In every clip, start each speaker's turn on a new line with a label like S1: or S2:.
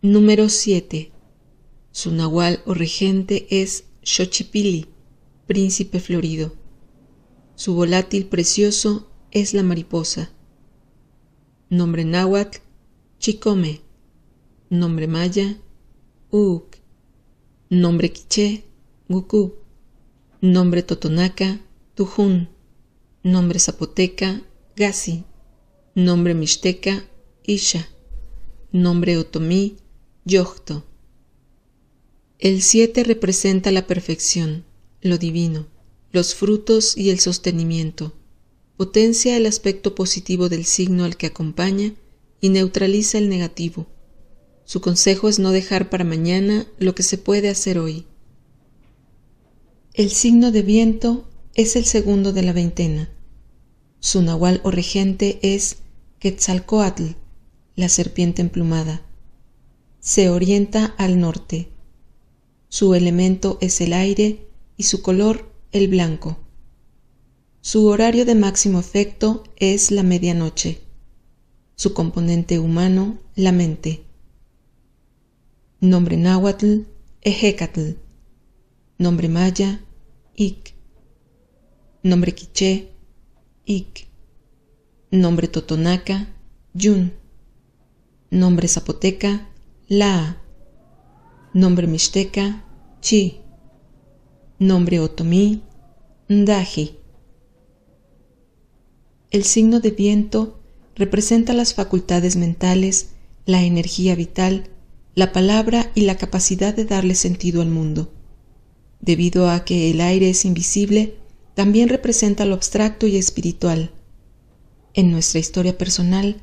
S1: Número 7. Su nahual o regente es Xochipilli, príncipe florido. Su volátil precioso es la mariposa. Nombre náhuatl, Chicome. Nombre maya, Uuk. Nombre quiché, Guku. Nombre totonaca, Tujún. Nombre zapoteca, Gasi. Nombre mixteca, Isha. Nombre otomí, Yocto. El 7 representa la perfección, lo divino, los frutos y el sostenimiento. Potencia el aspecto positivo del signo al que acompaña y neutraliza el negativo. Su consejo es no dejar para mañana lo que se puede hacer hoy. El signo de viento es el segundo de la veintena. Su nahual o regente es Quetzalcoatl, la serpiente emplumada se orienta al norte. Su elemento es el aire y su color el blanco. Su horario de máximo efecto es la medianoche. Su componente humano, la mente. Nombre náhuatl, Ejecatl. Nombre maya, ik. Nombre quiché, ik. Nombre totonaca, Yun. Nombre zapoteca, la. Nombre mixteca, Chi. Nombre otomí, Ndaji. El signo de viento representa las facultades mentales, la energía vital, la palabra y la capacidad de darle sentido al mundo. Debido a que el aire es invisible, también representa lo abstracto y espiritual. En nuestra historia personal,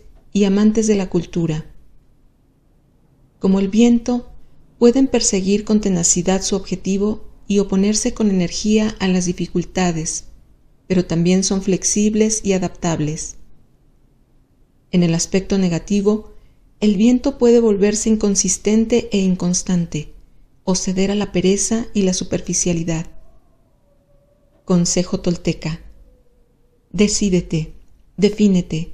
S1: y amantes de la cultura. Como el viento, pueden perseguir con tenacidad su objetivo y oponerse con energía a las dificultades, pero también son flexibles y adaptables. En el aspecto negativo, el viento puede volverse inconsistente e inconstante, o ceder a la pereza y la superficialidad. Consejo tolteca. Decídete, defínete,